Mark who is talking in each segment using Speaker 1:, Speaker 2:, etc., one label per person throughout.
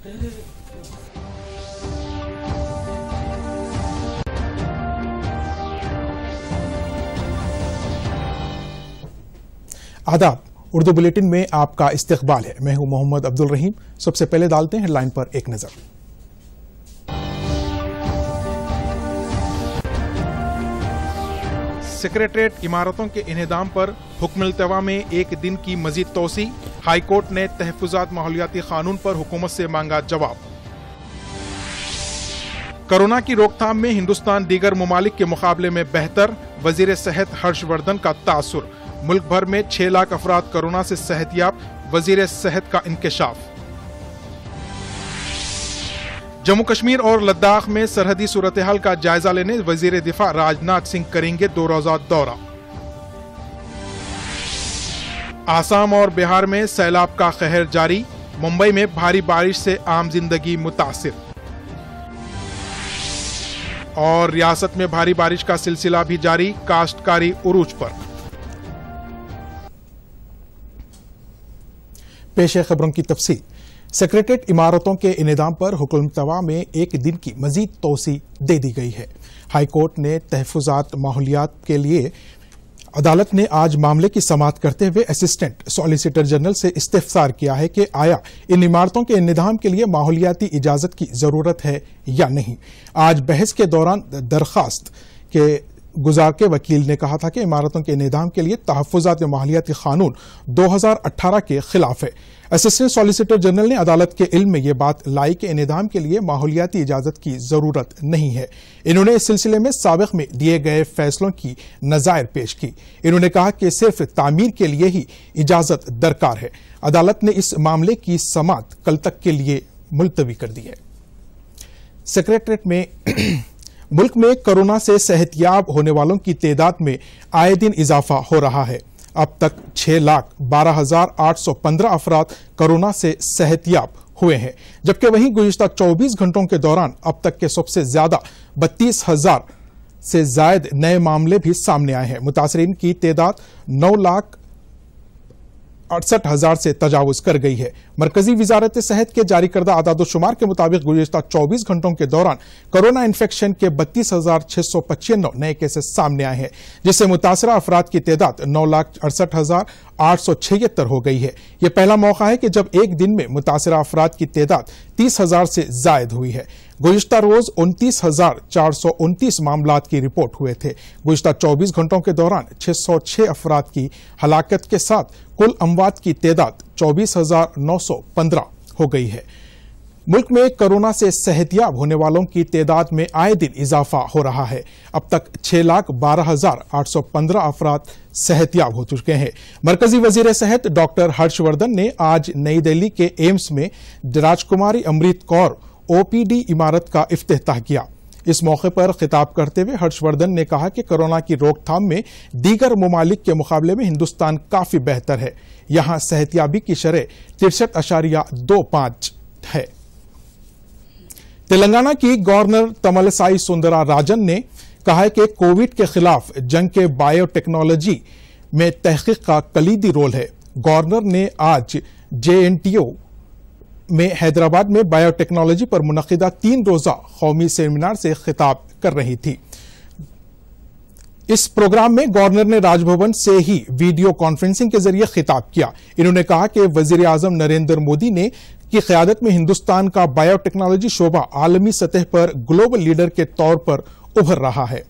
Speaker 1: आदाब उर्दू बुलेटिन में आपका इस्तकबाल है मैं हूं मोहम्मद अब्दुल रहीम सबसे पहले डालते हैं हेडलाइन पर एक नज़र सेक्रेटरेट इमारतों के इनदाम पर हुक्मलतवा में एक दिन की मजीद तोसी हाईकोर्ट ने तहफात माहौलियाती कानून पर हुकूमत से मांगा जवाब कोरोना की रोकथाम में हिंदुस्तान दीगर ममालिक के मुकाबले में बेहतर वजीर सेहत हर्षवर्धन का तासुर मुल्क भर में छह लाख अफराद कोरोना से सेहतियाब वजीर सेहत का इंकशाफ जम्मू कश्मीर और लद्दाख में सरहदी सूरत हाल का जायजा लेने वजीर दिफा राजनाथ सिंह करेंगे दो रोजा दौरा आसाम और बिहार में सैलाब का कहर जारी मुंबई में भारी बारिश से आम जिंदगी मुतासर और रियासत में भारी बारिश का सिलसिला भी जारी काश्तकारी उरूज पर पेश खबरों की तफसील सेक्रेटरीट इमारतों के इनदाम पर हुक्मतवा में एक दिन की मजीद तोसी दे दी गई है हाईकोर्ट ने तहफात माहौलियात के लिए अदालत ने आज मामले की समाप्त करते हुए असिस्टेंट सॉलिसिटर जनरल से इस्तेफसार किया है कि आया इन इमारतों के निधाम के लिए माहौलियाती इजाजत की जरूरत है या नहीं आज बहस के दौरान दरखास्त के गुजार के वकील ने कहा था कि इमारतों के निदाम के लिए तहफात या माहलियाती कानून 2018 के खिलाफ है असिस्टेंट सॉलिसिटर जनरल ने अदालत के इल्म में यह बात लाई कि निदाम के लिए माहौलियाती इजाजत की जरूरत नहीं है इन्होंने इस सिलसिले में सबक में दिए गए फैसलों की नज़ायर पेश की इन्होंने कहा कि सिर्फ तामीर के लिए ही इजाजत दरकार है अदालत ने इस मामले की समात कल तक के लिए मुलतवी कर दी है सेक्रेटरेट में मुल्क में कोरोना से सेहतियाब होने वालों की तादाद में आए दिन इजाफा हो रहा है अब तक छह लाख बारह हजार आठ सौ पंद्रह अफराद कोरोना से सेहतियाब हुए हैं जबकि वहीं गुजशत 24 घंटों के दौरान अब तक के सबसे ज्यादा बत्तीस हजार से जायद नए मामले भी सामने आए हैं मुतासरीन की तादाद नौ लाख अड़सठ हजार से तजावज कर गई है मरकजी वजारत सेहत के जारी करदा आदादोशुमार के मुताबिक गुजशत चौबीस घंटों के दौरान कोरोना इन्फेक्शन के बत्तीस हजार छह सौ पचानवे नए केसेस सामने आए हैं जिससे मुतासर अफराद की तादाद नौ लाख अड़सठ हजार आठ सौ छिहत्तर हो गई है ये पहला मौका है कि जब एक दिन में मुतासर अफराद की तादाद तीस हजार से जायद हुई है गुजशत रोज उनतीस हजार चार सौ उनतीस मामला की रिपोर्ट हुए थे गुजशत चौबीस घंटों के दौरान छह सौ छह अफराद की हलाकत के साथ कुल अमवात की तादाद चौबीस हजार नौ सौ पंद्रह हो गई है मुल्क में कोरोना से सेहतियाब होने वालों की तादाद में आए दिन इजाफा हो रहा है अब तक छह लाख बारह हजार आठ सौ पंद्रह अफराद सेहतियाब हो चुके हैं मरकजी वजीर सेहत डॉक्टर हर्षवर्धन ने आज नई दिल्ली के एम्स में राजकुमारी अमृत कौर ओपीडी इमारत का अफ्ताह किया इस मौके पर खिताब करते हुए हर्षवर्धन ने कहा कि कोरोना की रोकथाम में दीगर ममालिक के मुकाबले में हिंदुस्तान काफ़ी बेहतर है यहाँ सेहतियाबी की शरह तिरसठ अशारिया दो पांच है तेलंगाना की गवर्नर तमलसाई सुंदरा राजन ने कहा कि कोविड के खिलाफ जंग के बायोटेक्नोलॉजी में तहकीक का कलीदी रोल है गवर्नर ने आज जे में हैदराबाद में बायोटेक्नोलॉजी पर मुनदा तीन रोजा कौमी सेमिनार से खिताब कर रही थी इस प्रोग्राम में गवर्नर ने राजभवन से ही वीडियो कॉन्फ्रेंसिंग के जरिए खिताब किया इन्होंने कहा कि वजीर आजम नरेंद्र मोदी ने की क्यादत में हिंदुस्तान का बायोटेक्नोलॉजी शोभा आलमी सतह पर ग्लोबल लीडर के तौर पर उभर रहा है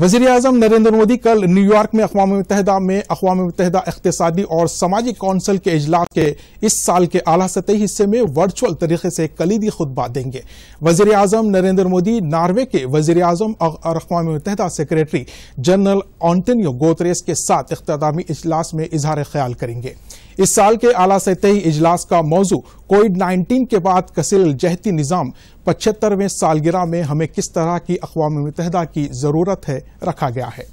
Speaker 1: वजीर अजम नरेंद्र मोदी कल न्यूयॉर्क में अकवा मुतहदा में अकवा मुतहदा इकतसादी और समाजी कौंसिल के अजलास के इस साल के अला सतही हिस्से में वर्चुअल तरीके से कलीदी खुतबा देंगे वजीर अजम नरेंद्र मोदी नार्वे के वजीर अजम और अकवा मुतहदा सेक्रेटरी जनरल ऑन्टनियो गोतरेस के साथ इख्तामी अजलास में इजहार ख्याल करेंगे इस साल के आला सतही इजलास का मौजू कोविड 19 के बाद कसिल जहती निज़ाम पचहत्तरवें सालगिरह में हमें किस तरह की अकवा मुतहदा की ज़रूरत है रखा गया है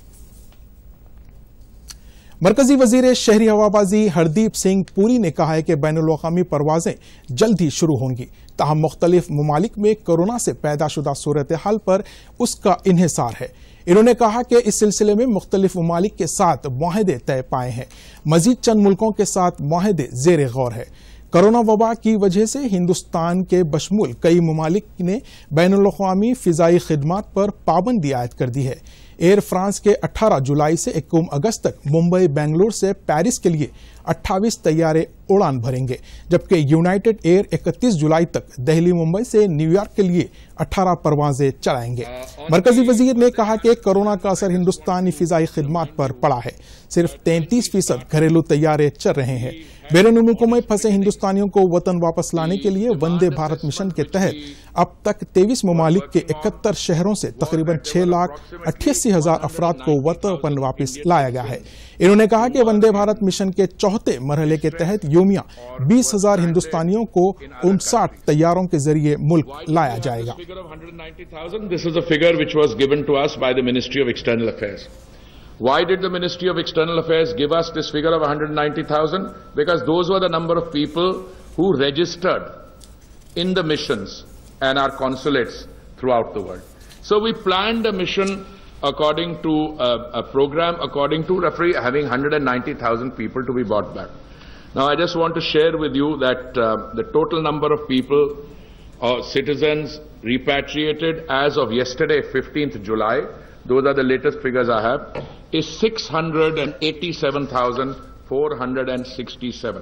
Speaker 1: मरकजी वजीर शहरी हवाबाजी हरदीप सिंह पुरी ने कहा है कि बैन अवी परवाजें जल्द ही शुरू होंगी तहम मुख्तलिफ ममालिक में कोरोना से पैदाशुदा सूरत हाल पर उसका इहिसार है इन्होंने कहा कि इस सिलसिले में मुख्तलिफ ममालिक के साथ माहदे तय पाए हैं मजीद चंद मुल्कों के साथ माहदे जेर गौर है कोरोना वबा की वजह से हिंदुस्तान के बशमूल कई ममालिक ने बैन अवी फ़िज़ाई खदमात पर पाबंदी आयद कर दी है एयर फ्रांस के 18 जुलाई से इक्कीम अगस्त तक मुंबई बेंगलुरु से पेरिस के लिए 28 तैयारे उड़ान भरेंगे जबकि यूनाइटेड एयर 31 जुलाई तक दिल्ली मुंबई से न्यूयॉर्क के लिए 18 परवाजें चलाएंगे हाँ, तो मरकजी वजीर ने कहा कि कोरोना का असर हिंदुस्तानी फिजाई खिदमत पर पड़ा है सिर्फ तैंतीस फीसद घरेलू तैयारे चल रहे हैं बैरून मुल्कों में फंसे हिंदुस्तानियों को वतन वापस लाने के लिए वंदे भारत मिशन के तहत अब तक तेईस ममालिक के इकहत्तर शहरों से तकरीबन छह लाख अट्ठासी हजार अफराद को वतन वापस लाया गया है इन्होंने कहा कि वंदे भारत मिशन के चौथे मरहले के तहत योमिया बीस हजार हिंदुस्तानियों को उनसाठ तैयारों के जरिए मुल्क लाया जाएगा this is a figure which was given to us by the ministry Why did the Ministry of External Affairs give us this figure of 190,000? Because those were the number of people who registered in the missions and our consulates throughout the world. So we planned a mission according to a, uh, a program, according to having 190,000 people to be brought back. Now, I just want to share with you that uh, the total number of people or uh, citizens repatriated as of yesterday, 15th July, those are the latest figures I have, is 687,467.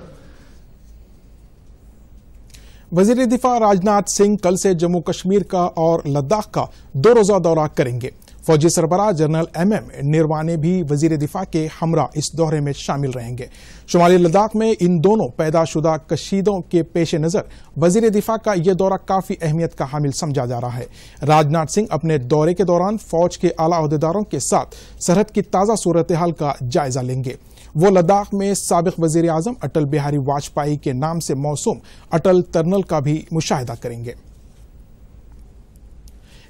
Speaker 1: वजीर दिफा राजनाथ सिंह कल से जम्मू कश्मीर का और लद्दाख का दो दौरा करेंगे फौजी सरबराह जनरल एम एम निर्वाने भी वजीर दिफा के हमरा इस दौरे में शामिल रहेंगे शुमाली लद्दाख में इन दोनों पैदाशुदा कशीदों के पेश नज़र वजीर दिफा का यह दौरा काफ़ी अहमियत का हामिल समझा जा रहा है राजनाथ सिंह अपने दौरे के दौरान फौज के अलादेदारों के साथ सरहद की ताज़ा सूरत हाल का जायजा लेंगे वो लद्दाख में सबक वजीर अजम अटल बिहारी वाजपेयी के नाम से मौसम अटल टनल का भी मुशाह करेंगे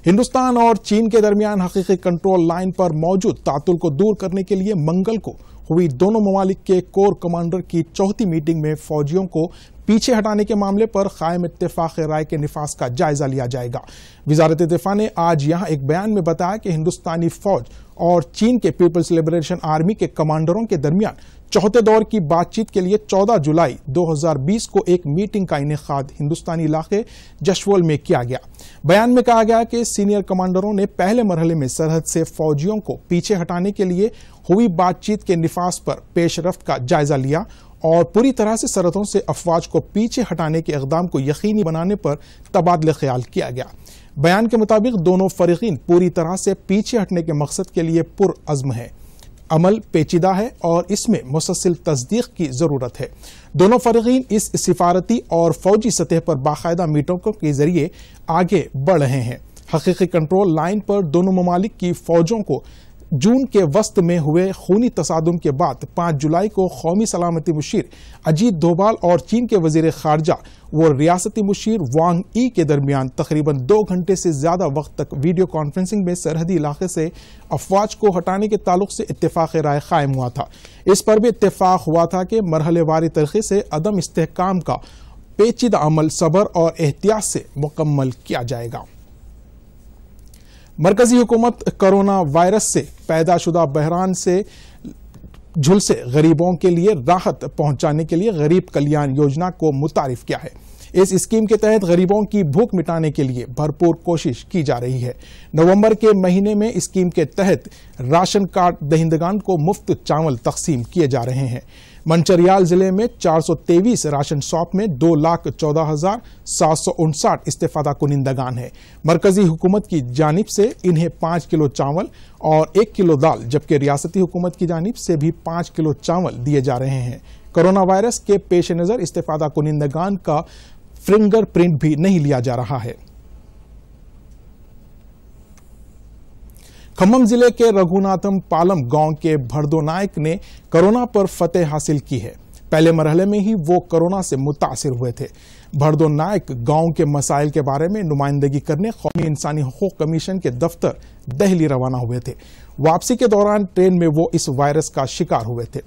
Speaker 1: हिंदुस्तान और चीन के दरमियान हकीकी कंट्रोल लाइन पर मौजूद तातुल को दूर करने के लिए मंगल को हुई दोनों ममालिक के कोर कमांडर की चौथी मीटिंग में फौजियों को पीछे हटाने के मामले पर कायम इतफाक़ राय के नफाज का जायजा लिया जाएगा वजारत दिफा ने आज यहाँ एक बयान में बताया कि हिंदुस्तानी फौज और चीन के पीपल्स लिबरेशन आर्मी के कमांडरों के दरमियान चौथे दौर की बातचीत के लिए 14 जुलाई 2020 को एक मीटिंग का इनका हिंदुस्तानी इलाके जशवल में किया गया बयान में कहा गया कि सीनियर कमांडरों ने पहले मरहले में सरहद से फौजियों को पीछे हटाने के लिए हुई बातचीत के निफास पर पेशरफ का जायजा लिया और पूरी तरह से सरहदों से अफवाज को पीछे हटाने के इकदाम को यकीनी बनाने पर तबादला ख्याल किया गया बयान के मुताबिक दोनों फरीकिन पूरी तरह से पीछे हटने के मकसद के लिए पुरज़म है अमल पेचीदा है और इसमें मुसलसिल तस्दीक की ज़रूरत है दोनों फरीकिन इस सिफारती और फौजी सतह पर बाकायदा मीटों के जरिए आगे बढ़ रहे हैं हकीकी कंट्रोल लाइन पर दोनों ममालिक की फौजों को जून के वस्त में हुए खूनी तसादम के बाद 5 जुलाई को कौमी सलामती मुशीर अजीत दोभाल और चीन के वजीर खारजा व रियासती मुशीर वांग ई के दरमियान तकरीबन दो घंटे से ज़्यादा वक्त तक वीडियो कॉन्फ्रेंसिंग में सरहदी इलाके से अफवाज को हटाने के ताल्लुक से इतफाक़ राय कायम हुआ था इस पर भी इतफाक़ हुआ था कि मरहलेवारी तरीके से अदम इसकाम का पेचीदा अमल सबर और एहतियात से मुकम्मल किया जाएगा मरकजी हुकूमत कोरोना वायरस से पैदाशुदा बहरान से झुलसे गरीबों के लिए राहत पहुंचाने के लिए गरीब कल्याण योजना को मुतारफ किया है इस स्कीम के तहत गरीबों की भूख मिटाने के लिए भरपूर कोशिश की जा रही है नवंबर के महीने में स्कीम के तहत राशन कार्ड दहिंदगान को मुफ्त चावल तकसीम किए जा रहे हैं मंचरियाल जिले में चार राशन शॉप में दो लाख चौदह हजार सात सौ इस्तेफादा कुनिंदगान है मरकजी हुकूमत की जानब से इन्हें पाँच किलो चावल और एक किलो दाल जबकि रियासती हुकूमत की जानब से भी पाँच किलो चावल दिए जा रहे हैं कोरोना वायरस के पेश नज़र इस्तेफादा कुनिंदगान का फिंगर प्रिंट भी नहीं लिया जा रहा है खम्भम जिले के रघुनाथम पालम गांव के भरदो नायक ने कोरोना पर फतेह हासिल की है पहले मरहले में ही वो कोरोना से मुतासर हुए थे भरदो नायक गांव के मसाइल के बारे में नुमाइंदगी करने कौमी इंसानी हकूक कमीशन के दफ्तर दहली रवाना हुए थे वापसी के दौरान ट्रेन में वो इस वायरस का शिकार हुए थे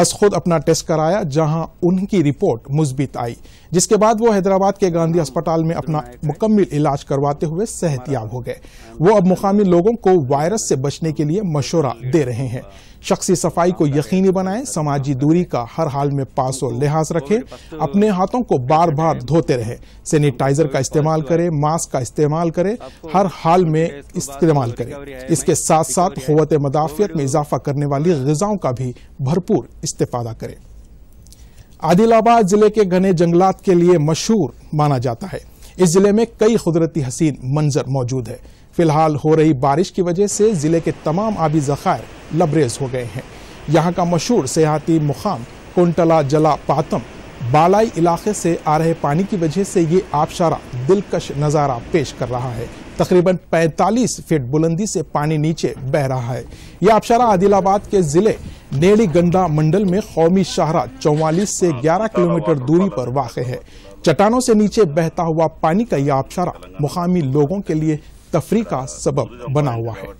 Speaker 1: अस खुद अपना टेस्ट कराया जहां उनकी रिपोर्ट मुस्बित आई जिसके बाद वो हैदराबाद के गांधी अस्पताल में अपना मुकम्मल इलाज करवाते हुए सेहतियाब हो गए वो अब मुकामी लोगों को वायरस से बचने के लिए मशवरा दे रहे हैं शख्सी सफाई को यकीनी बनाएं समाजी दूरी का हर हाल में पास और लिहाज रखें अपने हाथों को बार बार धोते रहें सैनिटाइजर का इस्तेमाल करें मास्क का इस्तेमाल करें हर हाल में इस्तेमाल करें करें इसके साथ साथ क़वत मदाफ़ियत में इजाफा करने वाली गज़ाओं का भी भरपूर इस्तेफादा करें आदिलाबाद ज़िले के घने जंगलात के लिए मशहूर माना जाता है इस ज़िले में कई कुदरती हसीन मंजर मौजूद है फिलहाल हो रही बारिश की वजह से ज़िले के तमाम आबी ज़ख़ायर लबरेज हो गए हैं यहाँ का मशहूर सियाती मुकाम कुंटला जला पातम बालाई इलाके से आ रहे पानी की वजह से ये आबशारा दिलकश नज़ारा पेश कर रहा है तकरीबन 45 फीट बुलंदी से पानी नीचे बह रहा है यह आबशारा आदिलाबाद के जिले नेड़ी गंडा मंडल में कौमी शाहरा 44 से 11 किलोमीटर दूरी पर वाक़ है चट्टानों से नीचे बहता हुआ पानी का यह आबशारा मुकामी लोगों के लिए तफरी का सबब बना हुआ है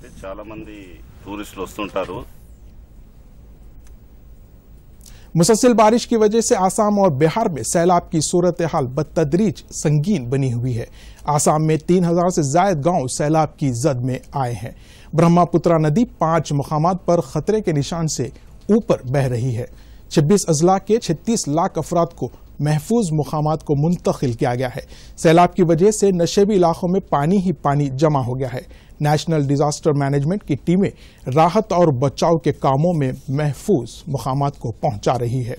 Speaker 1: मुसलसिल बारिश की वजह से आसाम और बिहार में सैलाब की सूरत हाल बदतदरीज संगीन बनी हुई है आसाम में तीन हजार से जायद गांव सैलाब की जद में आए हैं ब्रह्मपुत्रा नदी पांच मकाम पर खतरे के निशान से ऊपर बह रही है छब्बीस अजला के छत्तीस लाख अफराद को महफूज मुकाम को मुंतकिल किया गया है सैलाब की वजह से नशेबी इलाकों में पानी ही पानी जमा हो गया है नेशनल डिजास्टर मैनेजमेंट की टीमें राहत और बचाव के कामों में महफूज मकाम को पहुंचा रही है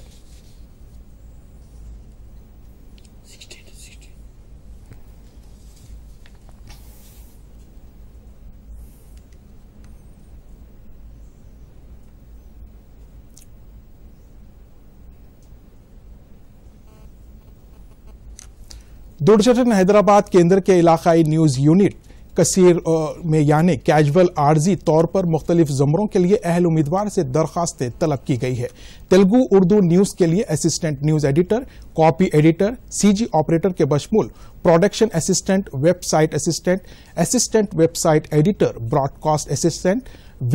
Speaker 1: दूरदर्शन हैदराबाद केंद्र के इलाकाई न्यूज यूनिट कसीर में यानी कैजुअल आर्जी तौर पर मुख्तलिफ ज़मरों के लिए अहल उम्मीदवार से दरखास्तें तलब की गई है तेलुगु उर्दू न्यूज़ के लिए assistant news editor copy editor CG operator के बशमूल production assistant website assistant assistant website editor broadcast assistant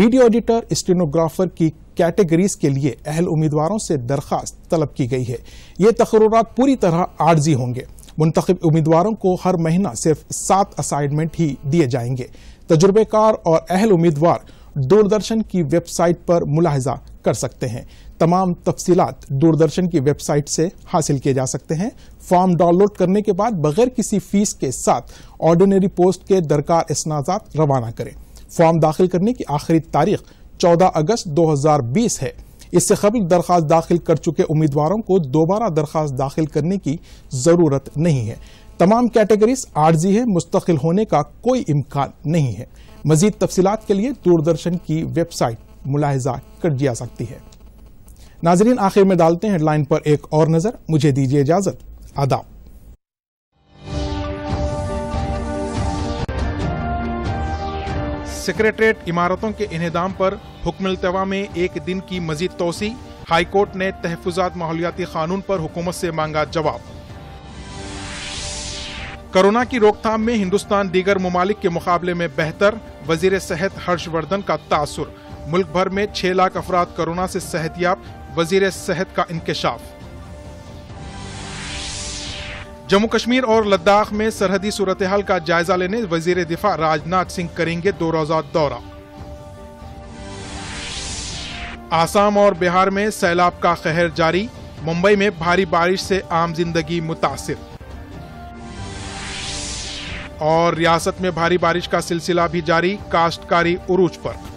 Speaker 1: video editor stenographer की कैटेगरीज के लिए अहल उम्मीदवारों से दरखास्त तलब की गई है ये तकर्रत पूरी तरह आर्जी होंगे मुंतब उम्मीदवारों को हर महीना सिर्फ सात असाइनमेंट ही दिए जाएंगे तजुर्बेकार और अहल उम्मीदवार दूरदर्शन की वेबसाइट पर मुलाहजा कर सकते हैं तमाम तफसीत दूरदर्शन की वेबसाइट से हासिल किए जा सकते हैं फॉर्म डाउनलोड करने के बाद बगैर किसी फीस के साथ ऑर्डिनरी पोस्ट के दरकार इसनाजात रवाना करें फॉर्म दाखिल करने की आखिरी तारीख 14 अगस्त 2020 है इससे कबल दरख्वास्त दाखिल कर चुके उम्मीदवारों को दोबारा दरख्वास्त दाखिल करने की ज़रूरत नहीं है तमाम कैटेगरीज आर्जी है मुस्तकिल होने का कोई इम्कान नहीं है मजीद तफसीत के लिए दूरदर्शन की वेबसाइट मुलाहजा कर दिया सकती है नाजरीन आखिर में डालते हैं हेडलाइन पर एक और नज़र मुझे दीजिए इजाज़त आदाब सेक्रेटरीट इमारतों के इन्हदाम पर हुक्मलतवा में एक दिन की मजीद तोसी हाईकोर्ट ने तहफात माहौलियाती कानून पर हुकूमत से मांगा जवाब कोरोना की रोकथाम में हिंदुस्तान दीगर ममालिक के मुकाबले में बेहतर वजीर सेहत हर्षवर्धन का तासर मुल्क भर में छह लाख अफराद कोरोना से सेहतियाब वजीर सेहत का इंकशाफ़ जम्मू कश्मीर और लद्दाख में सरहदी सूरत हाल का जायजा लेने वजीर दिफा राजनाथ सिंह करेंगे दो रोजा दौरा आसाम और बिहार में सैलाब का कहर जारी मुंबई में भारी बारिश से आम जिंदगी मुतासर और रियासत में भारी बारिश का सिलसिला भी जारी काश्तकारी उरूज पर